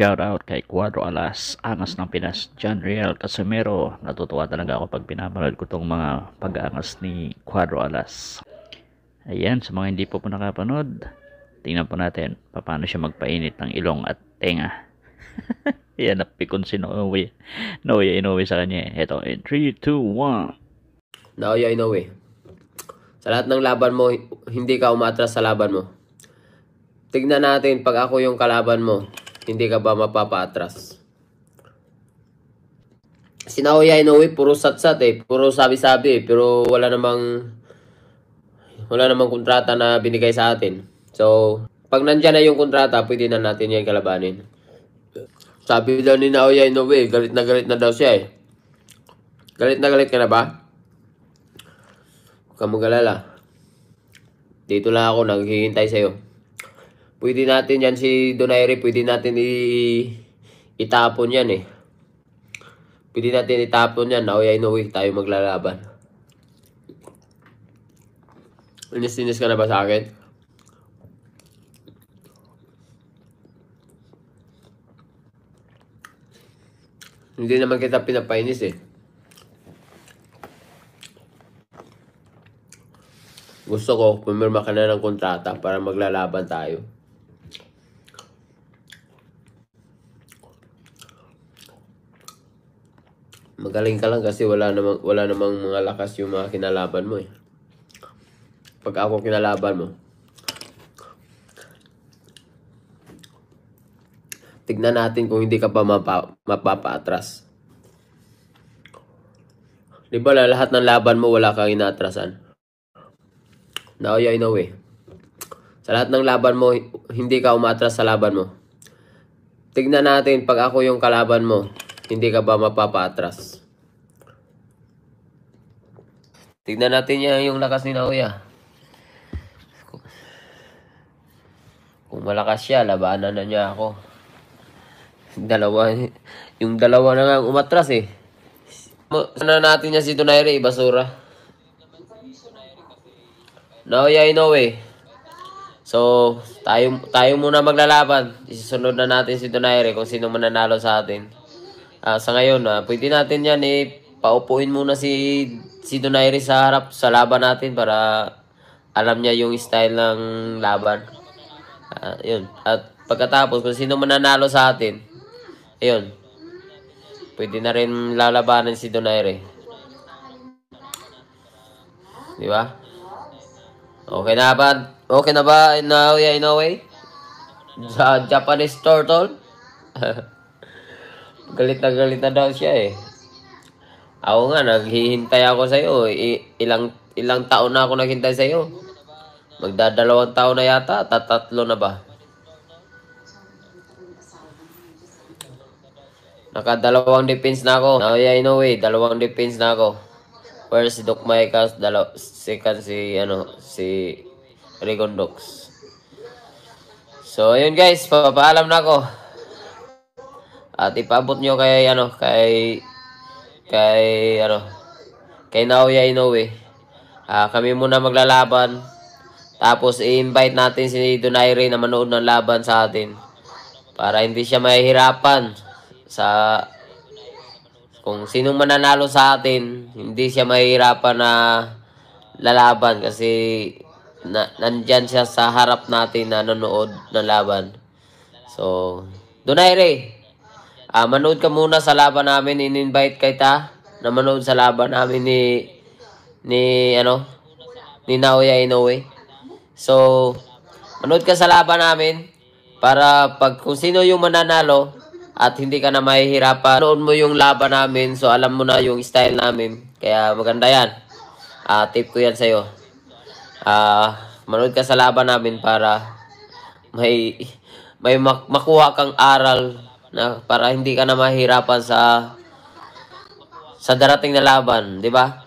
Shoutout kay Cuadro Alas, Angas ng Pinas, John Riel Casimero. Natutuwa talaga ako pag pinapanood ko tong mga pag-aangas ni Cuadro Alas. Ayan, sa mga hindi po po nakapanood, tingnan po natin paano siya magpainit ng ilong at tenga. Ayan, napikon si Naoya. Naoya Inoue sa kanya. Ito, eh. in 3, 2, 1. Naoya Inoue, sa lahat ng laban mo, hindi ka umatras sa laban mo. Tignan natin pag ako yung kalaban mo, hindi ka ba mapapaatras? Si Naoya Inoue, puro satsat -sat eh. Puro sabi-sabi eh. Pero wala namang... Wala namang kontrata na binigay sa atin. So, pag nandyan na yung kontrata, pwede na natin yan kalabanin. Sabi daw ni Naoya Inoue, galit na galit na daw siya eh. Galit na galit ka na ba? Huwag ka magalala. Dito lang ako, naghihintay sa'yo. Pwede natin yan si Donaire, pwede natin i itapon yan eh. Pwede natin itapon yan. Now, Naoy, inuwi eh, tayo maglalaban. Inis-inis ka na ba sa akin? Hindi naman kita pinapainis eh. Gusto ko, pumirma ka na ng kontrata para maglalaban tayo. Magaling ka lang kasi wala namang, wala namang mga lakas yung mga kinalaban mo eh. Pag ako kinalaban mo, tignan natin kung hindi ka pa mapa, mapapa-atras. Di ba lahat ng laban mo wala kang inaatrasan? know eh. Sa lahat ng laban mo, hindi ka umatras sa laban mo. Tignan natin pag ako yung kalaban mo, hindi ka ba mapapa-atras? Tignan natin yan yung lakas ni Naoya. Kung malakas siya, labanan na niya ako. Dalawa, yung dalawa na nga umatras eh. Sana natin niya si Donaire, basura. Naoya eh. So, tayo, tayo muna maglalaban. Isusunod na natin si Donaire kung sino mananalo sa atin. Uh, sa ngayon, uh, pwede natin yan eh, paupuin muna si si Donaire sa harap sa laban natin para alam niya yung style ng laban. Uh, yun. At pagkatapos, kung sino mananalo sa atin, ayun, pwede na rin lalabanan si Donaire. Di ba? Okay na ba? Okay na ba in a way, in a way? Sa Japanese turtle? galit na galit na daw siya eh. Ako nga, naghihintay ako sa iyo. ilang, ilang taon na ako naghintay sa'yo. Magdadalawang taon na yata, tatatlo na ba? Nakadalawang defense na ako. Oh yeah, no way. Eh. Dalawang defense na ako. First, si Doc Micas, dalaw, second si, ano, si Regon Docs. So, ayun guys, papaalam na ako. At ipabot nyo kay, ano, kay kay ano kay Naoya Inoue. Uh, kami muna maglalaban. Tapos i-invite natin si Donaire na manood ng laban sa atin para hindi siya mahihirapan sa kung sinong mananalo sa atin, hindi siya mahihirapan na lalaban kasi na, nandyan siya sa harap natin na nanonood ng laban. So, Donaire Ray, Uh, manood ka muna sa laban namin. In-invite kay ta na manood sa laban namin ni ni ano ni Naoya Inoue. So, manood ka sa laban namin para pag kung sino yung mananalo at hindi ka na mahihirapan. Manood mo yung laban namin so alam mo na yung style namin. Kaya maganda yan. Uh, tip ko yan sa'yo. Uh, manood ka sa laban namin para may may mak makuha kang aral na para hindi ka na mahirapan sa sa darating na laban, 'di ba?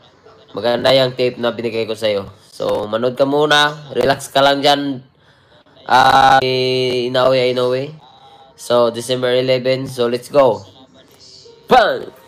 Maganda 'yang tape na binigay ko sa iyo. So, manood ka muna, relax ka lang diyan. Ah, uh, Inaoy Inoue. So, December 11, so let's go. Bang!